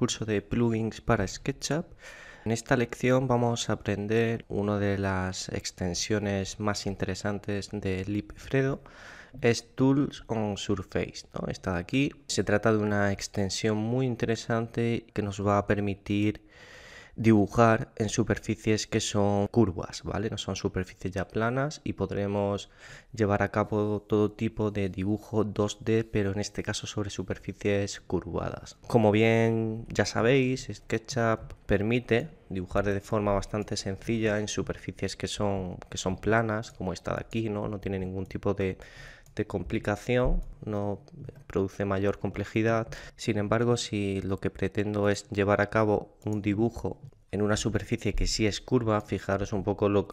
curso de plugins para SketchUp. En esta lección vamos a aprender una de las extensiones más interesantes de Lipfredo, es Tools on Surface. Esta de aquí se trata de una extensión muy interesante que nos va a permitir dibujar en superficies que son curvas, ¿vale? No son superficies ya planas y podremos llevar a cabo todo tipo de dibujo 2D, pero en este caso sobre superficies curvadas. Como bien ya sabéis, SketchUp permite dibujar de forma bastante sencilla en superficies que son, que son planas, como esta de aquí, ¿no? No tiene ningún tipo de de complicación, no produce mayor complejidad. Sin embargo, si lo que pretendo es llevar a cabo un dibujo en una superficie que sí es curva, fijaros un poco lo,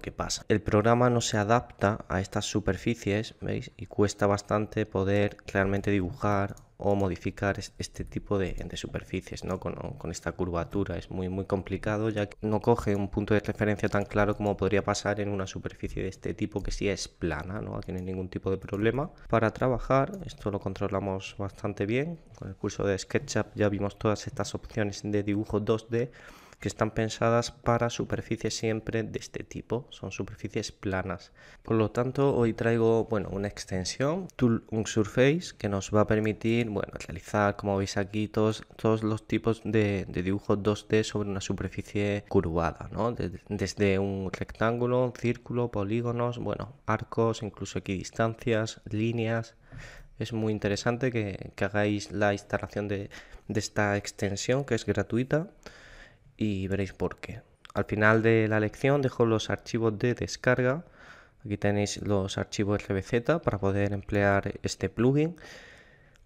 que pasa. El programa no se adapta a estas superficies, ¿veis? Y cuesta bastante poder realmente dibujar o modificar este tipo de, superficies, ¿no? Con, esta curvatura. Es muy, muy complicado ya que no coge un punto de referencia tan claro como podría pasar en una superficie de este tipo que sí es plana, ¿no? tiene ningún tipo de problema. Para trabajar, esto lo controlamos bastante bien. Con el curso de SketchUp ya vimos todas estas opciones de dibujo 2D que están pensadas para superficies siempre de este tipo, son superficies planas. Por lo tanto, hoy traigo bueno, una extensión, Tool Surface, que nos va a permitir bueno, realizar, como veis aquí, todos, los tipos de, dibujos 2D sobre una superficie curvada, ¿no? desde un rectángulo, un círculo, polígonos, bueno, arcos, incluso aquí distancias líneas, es muy interesante que, hagáis la instalación de esta extensión que es gratuita y veréis por qué. Al final de la lección dejo los archivos de descarga. Aquí tenéis los archivos RBZ para poder emplear este plugin.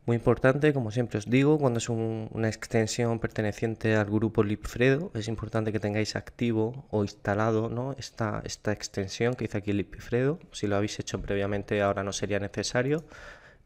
Muy importante, como siempre os digo, cuando es una extensión perteneciente al grupo Lipfredo, es importante que tengáis activo o instalado ¿no? esta, esta extensión que hice aquí Lipfredo. Si lo habéis hecho previamente, ahora no sería necesario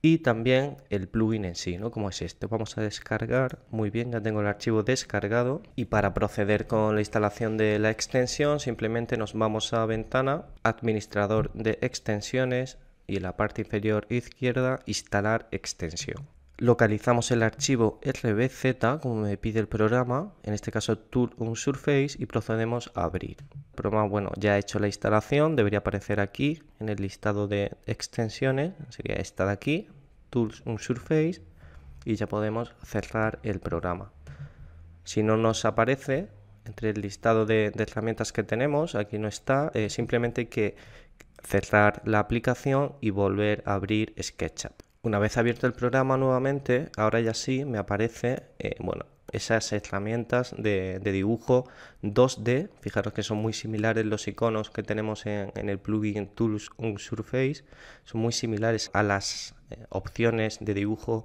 y también el plugin en sí, ¿no? Como es este, Vamos a descargar. Muy bien, ya tengo el archivo descargado. Y para proceder con la instalación de la extensión, simplemente nos vamos a ventana, administrador de extensiones y en la parte inferior izquierda, instalar extensión localizamos el archivo RBZ, como me pide el programa, en este caso Tool un Surface, y procedemos a abrir. programa, bueno, ya he hecho la instalación, debería aparecer aquí en el listado de extensiones, sería esta de aquí, Tools un Surface, y ya podemos cerrar el programa. Si no nos aparece, entre el listado de, herramientas que tenemos, aquí no está, eh, simplemente hay que cerrar la aplicación y volver a abrir SketchUp. Una vez abierto el programa nuevamente, ahora ya sí me aparece, eh, bueno, esas herramientas de, dibujo 2D. Fijaros que son muy similares los iconos que tenemos en, el plugin Tools on Surface. Son muy similares a las eh, opciones de dibujo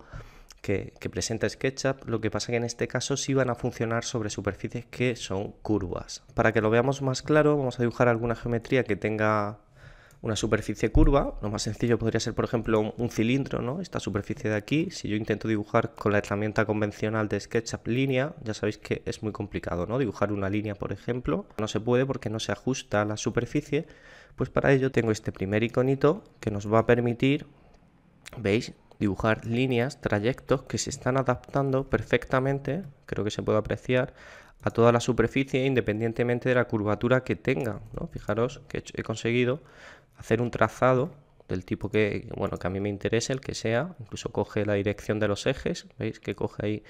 que, que, presenta SketchUp, lo que pasa que en este caso sí van a funcionar sobre superficies que son curvas. Para que lo veamos más claro, vamos a dibujar alguna geometría que tenga una superficie curva. Lo más sencillo podría ser, por ejemplo, un cilindro, ¿no? Esta superficie de aquí. Si yo intento dibujar con la herramienta convencional de SketchUp línea, ya sabéis que es muy complicado, ¿no? Dibujar una línea, por ejemplo, no se puede porque no se ajusta a la superficie. Pues para ello tengo este primer iconito que nos va a permitir, ¿veis? dibujar líneas, trayectos que se están adaptando perfectamente, creo que se puede apreciar, a toda la superficie independientemente de la curvatura que tenga. ¿no? Fijaros que he conseguido hacer un trazado del tipo que, bueno, que a mí me interese, el que sea, incluso coge la dirección de los ejes, veis que coge ahí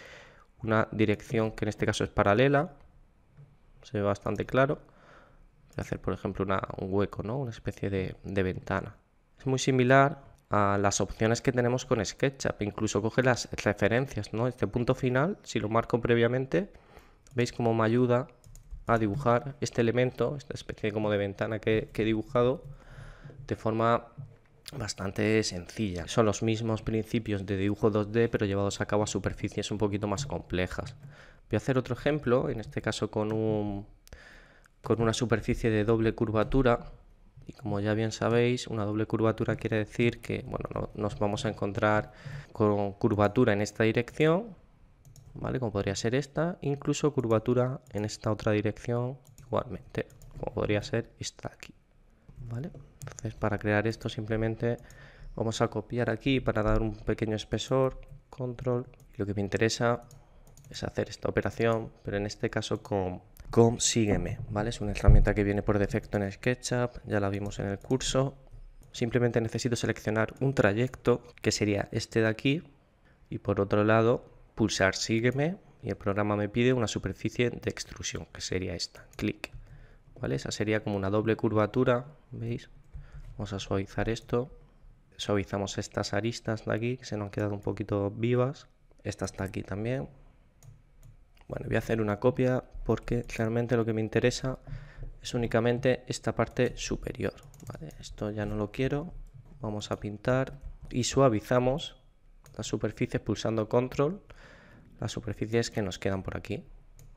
una dirección que en este caso es paralela, se ve bastante claro, voy hacer por ejemplo un hueco, ¿no? una especie de, ventana. Es muy similar a las opciones que tenemos con SketchUp, incluso coge las referencias, ¿no? este punto final, si lo marco previamente, ¿Veis cómo me ayuda a dibujar este elemento, esta especie como de ventana que, he dibujado, de forma bastante sencilla. Son los mismos principios de dibujo 2D, pero llevados a cabo a superficies un poquito más complejas. Voy a hacer otro ejemplo, en este caso con, un, con una superficie de doble curvatura. Y como ya bien sabéis, una doble curvatura quiere decir que bueno, nos vamos a encontrar con curvatura en esta dirección ¿vale? Como podría ser esta, incluso curvatura en esta otra dirección igualmente, como podría ser esta aquí, ¿vale? Entonces para crear esto simplemente vamos a copiar aquí para dar un pequeño espesor, control, lo que me interesa es hacer esta operación, pero en este caso con con sígueme, ¿vale? Es una herramienta que viene por defecto en SketchUp, ya la vimos en el curso. Simplemente necesito seleccionar un trayecto, que sería este de aquí, y por otro lado pulsar sígueme y el programa me pide una superficie de extrusión, que sería esta, clic. ¿Vale? Esa sería como una doble curvatura, ¿veis? Vamos a suavizar esto. Suavizamos estas aristas de aquí, que se nos han quedado un poquito vivas. Esta está aquí también. Bueno, voy a hacer una copia porque realmente lo que me interesa es únicamente esta parte superior. Esto ya no lo quiero. Vamos a pintar y suavizamos las superficies pulsando control, las superficies que nos quedan por aquí,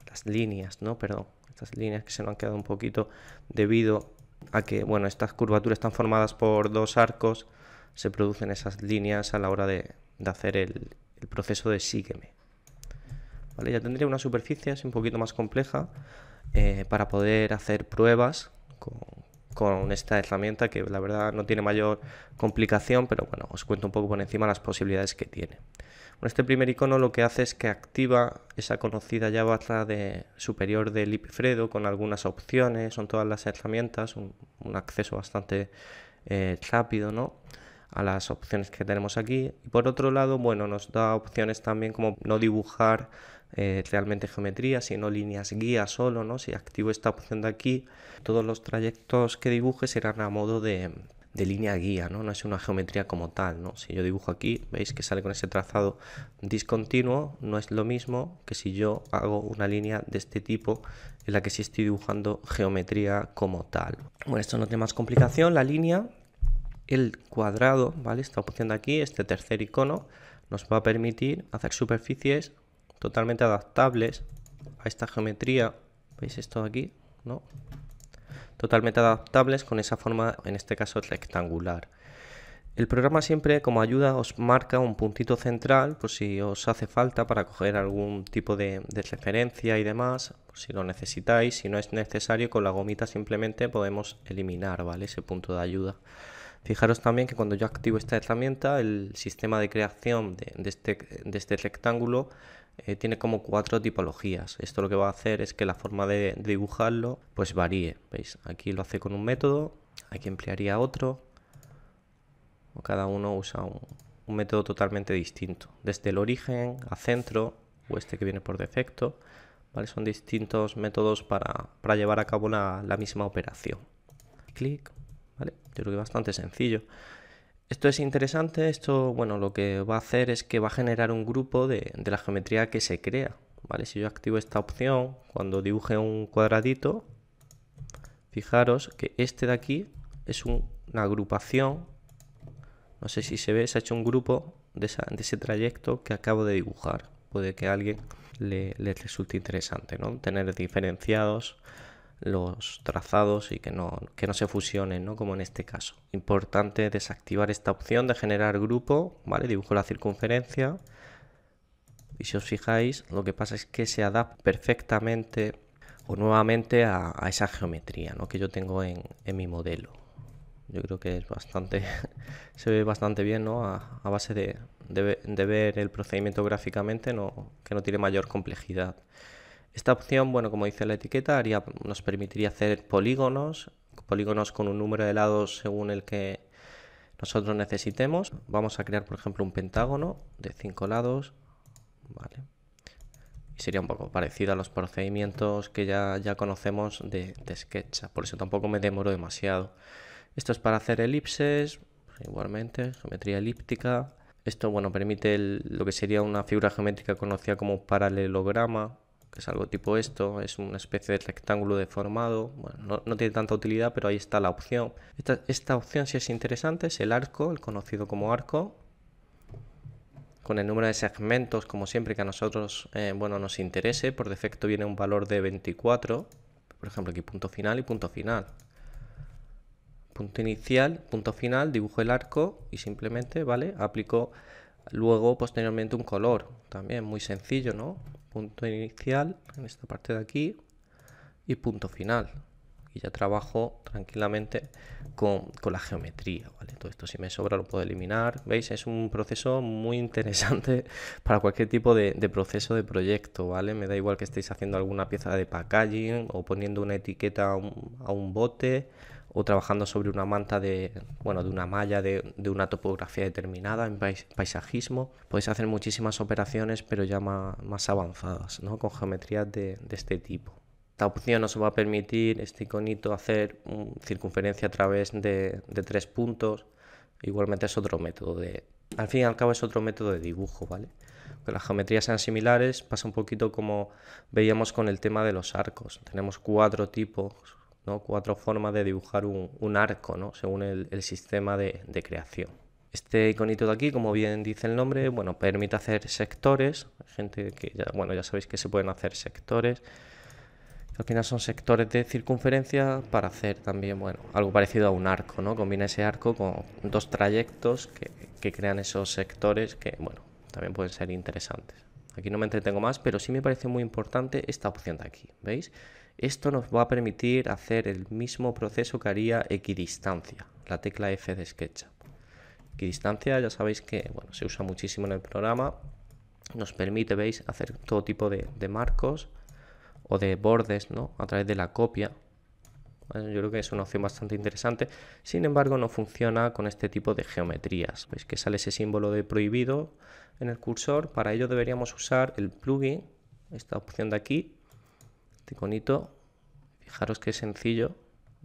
las líneas, no, perdón, estas líneas que se nos han quedado un poquito debido a que, bueno, estas curvaturas están formadas por dos arcos, se producen esas líneas a la hora de, hacer el, proceso de sígueme. Vale, ya tendría una superficie es un poquito más compleja eh, para poder hacer pruebas con, con esta herramienta que la verdad no tiene mayor complicación, pero bueno, os cuento un poco por encima las posibilidades que tiene. este primer icono lo que hace es que activa esa conocida ya de superior de Lipfredo con algunas opciones, son todas las herramientas, un, acceso bastante eh, rápido, ¿no? a las opciones que tenemos aquí. Y por otro lado, bueno, nos da opciones también como no dibujar eh, realmente geometría, sino líneas guía solo, ¿no? Si activo esta opción de aquí, todos los trayectos que dibuje serán a modo de, línea guía, ¿no? No es una geometría como tal, ¿no? Si yo dibujo aquí, veis que sale con ese trazado discontinuo, no es lo mismo que si yo hago una línea de este tipo en la que si estoy dibujando geometría como tal. Bueno, esto no tiene más complicación, la línea, el cuadrado, ¿vale? Esta opción de aquí, este tercer icono, nos va a permitir hacer superficies totalmente adaptables a esta geometría. ¿Veis esto aquí? ¿No? Totalmente adaptables con esa forma, en este caso rectangular. El programa siempre como ayuda os marca un puntito central por si os hace falta para coger algún tipo de, referencia y demás, si lo necesitáis, si no es necesario con la gomita simplemente podemos eliminar ¿vale? ese punto de ayuda. Fijaros también que cuando yo activo esta herramienta, el sistema de creación de, este, este, rectángulo eh, tiene como cuatro tipologías. Esto lo que va a hacer es que la forma de, dibujarlo pues varíe. ¿Veis? Aquí lo hace con un método, aquí emplearía otro, cada uno usa un, método totalmente distinto. Desde el origen a centro, o este que viene por defecto, Son distintos métodos para, llevar a cabo la, misma operación. Clic, yo creo que es bastante sencillo. Esto es interesante, esto, bueno, lo que va a hacer es que va a generar un grupo de, la geometría que se crea, ¿vale? Si yo activo esta opción, cuando dibuje un cuadradito, fijaros que este de aquí es una agrupación, no sé si se ve, se ha hecho un grupo de, ese trayecto que acabo de dibujar. Puede que a alguien le, le resulte interesante, ¿no? Tener diferenciados los trazados y que no, que no se fusionen, ¿no? como en este caso. Importante desactivar esta opción de generar grupo, ¿vale? dibujo la circunferencia y si os fijáis lo que pasa es que se adapta perfectamente o nuevamente a, esa geometría que yo tengo en, mi modelo. Yo creo que es bastante, se ve bastante bien ¿no? a, base de, ver el procedimiento gráficamente que no tiene mayor complejidad. Esta opción, bueno, como dice la etiqueta, nos permitiría hacer polígonos, polígonos con un número de lados según el que nosotros necesitemos. Vamos a crear, por ejemplo, un pentágono de cinco lados. Y sería un poco parecido a los procedimientos que ya, conocemos de, de SketchUp. Por eso tampoco me demoro demasiado. Esto es para hacer elipses, igualmente, geometría elíptica. Esto, bueno, permite lo que sería una figura geométrica conocida como paralelograma que es algo tipo esto, es una especie de rectángulo deformado, bueno, no, tiene tanta utilidad, pero ahí está la opción. Esta, opción si es interesante, es el arco, el conocido como arco, con el número de segmentos, como siempre que a nosotros eh, bueno, nos interese, por defecto viene un valor de 24, por ejemplo aquí punto final y punto final. Punto inicial, punto final, dibujo el arco y simplemente, ¿vale? Aplico luego posteriormente un color, también muy sencillo, ¿no? punto inicial en esta parte de aquí y punto final. Y ya trabajo tranquilamente con, la geometría, ¿vale? Todo esto si me sobra lo puedo eliminar. ¿Veis? Es un proceso muy interesante para cualquier tipo de, proceso de proyecto, ¿vale? Me da igual que estéis haciendo alguna pieza de packaging o poniendo una etiqueta a un, a un bote o trabajando sobre una manta de, bueno, de una malla, de, de una topografía determinada, en paisajismo. Podéis hacer muchísimas operaciones, pero ya más, avanzadas, ¿no? Con geometrías de, de este tipo. Esta opción nos va a permitir, este iconito, hacer una mm, circunferencia a través de, de, tres puntos. Igualmente es otro método de... Al fin y al cabo es otro método de dibujo, ¿vale? Que las geometrías sean similares pasa un poquito como veíamos con el tema de los arcos. Tenemos cuatro tipos cuatro formas de dibujar un, arco según el, sistema de, creación. Este iconito de aquí, como bien dice el nombre, bueno, permite hacer sectores. gente que ya, bueno, ya sabéis que se pueden hacer sectores. Al final son sectores de circunferencia para hacer también, bueno, algo parecido a un arco, ¿no? Combina ese arco con dos trayectos que, que crean esos sectores que, bueno, también pueden ser interesantes. Aquí no me entretengo más, pero sí me parece muy importante esta opción de aquí, ¿veis? Esto nos va a permitir hacer el mismo proceso que haría equidistancia, la tecla F de SketchUp. Equidistancia ya sabéis que bueno, se usa muchísimo en el programa, nos permite veis hacer todo tipo de, marcos o de bordes ¿no? a través de la copia. yo creo que es una opción bastante interesante, sin embargo no funciona con este tipo de geometrías. Veis que sale ese símbolo de prohibido en el cursor, para ello deberíamos usar el plugin, esta opción de aquí, este fijaros que es sencillo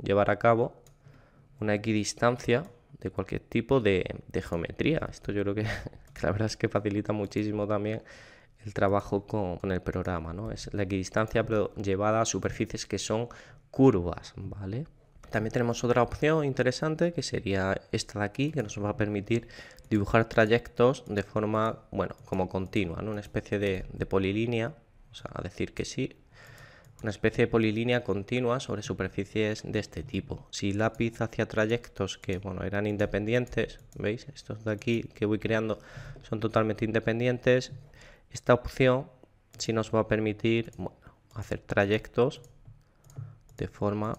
llevar a cabo una equidistancia de cualquier tipo de, geometría. Esto yo creo que, la verdad es que facilita muchísimo también el trabajo con, el programa, ¿no? Es la equidistancia pero llevada a superficies que son curvas, ¿vale? También tenemos otra opción interesante que sería esta de aquí, que nos va a permitir dibujar trayectos de forma, bueno, como continua, ¿no? Una especie de, polilínea, o sea, a decir que sí, una especie de polilínea continua sobre superficies de este tipo. Si lápiz hacía trayectos que bueno, eran independientes, ¿veis? Estos de aquí que voy creando son totalmente independientes. Esta opción sí si nos va a permitir hacer trayectos de forma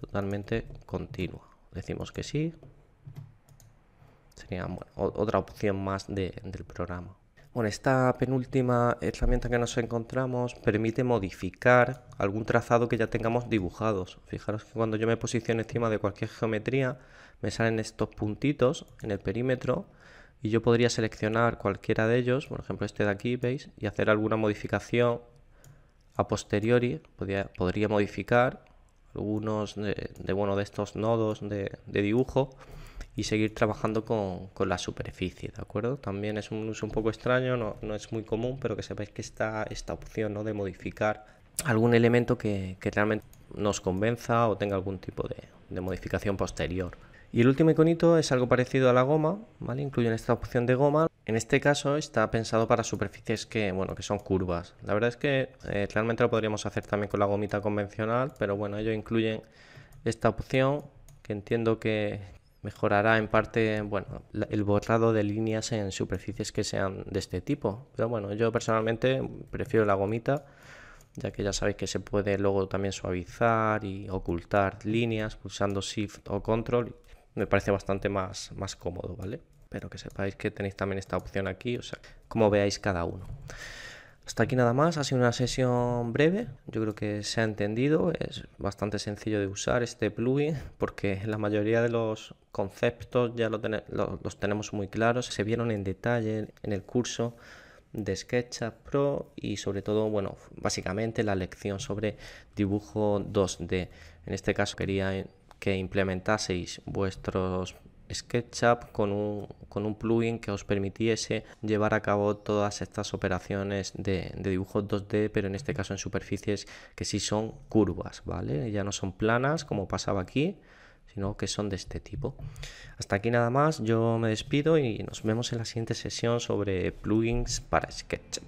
totalmente continua. Decimos que sí. Sería otra opción más del programa. Bueno, esta penúltima herramienta que nos encontramos permite modificar algún trazado que ya tengamos dibujados. Fijaros que cuando yo me posiciono encima de cualquier geometría me salen estos puntitos en el perímetro y yo podría seleccionar cualquiera de ellos, por ejemplo este de aquí, ¿veis? Y hacer alguna modificación a posteriori. Podría, modificar algunos de, de estos nodos de dibujo y seguir trabajando con, con la superficie, ¿de acuerdo? También es un uso un poco extraño, no, no es muy común, pero que sepáis que está esta opción ¿no? de modificar algún elemento que, realmente nos convenza o tenga algún tipo de, modificación posterior. Y el último iconito es algo parecido a la goma, ¿vale? Incluyen esta opción de goma. En este caso está pensado para superficies que, bueno, que son curvas. La verdad es que eh, realmente lo podríamos hacer también con la gomita convencional, pero bueno, ellos incluyen esta opción que entiendo que, mejorará en parte bueno, el borrado de líneas en superficies que sean de este tipo. Pero bueno, yo personalmente prefiero la gomita, ya que ya sabéis que se puede luego también suavizar y ocultar líneas pulsando Shift o Control. Me parece bastante más, más cómodo, ¿vale? Pero que sepáis que tenéis también esta opción aquí, o sea, como veáis cada uno. Hasta aquí nada más, ha sido una sesión breve, yo creo que se ha entendido, es bastante sencillo de usar este plugin porque la mayoría de los conceptos ya los tenemos muy claros, se vieron en detalle en el curso de SketchUp Pro y sobre todo, bueno, básicamente la lección sobre dibujo 2D. En este caso quería que implementaseis vuestros SketchUp con un, con un plugin que os permitiese llevar a cabo todas estas operaciones de, de dibujos 2D, pero en este caso en superficies que sí son curvas, ¿vale? Ya no son planas como pasaba aquí, sino que son de este tipo. Hasta aquí nada más, yo me despido y nos vemos en la siguiente sesión sobre plugins para SketchUp.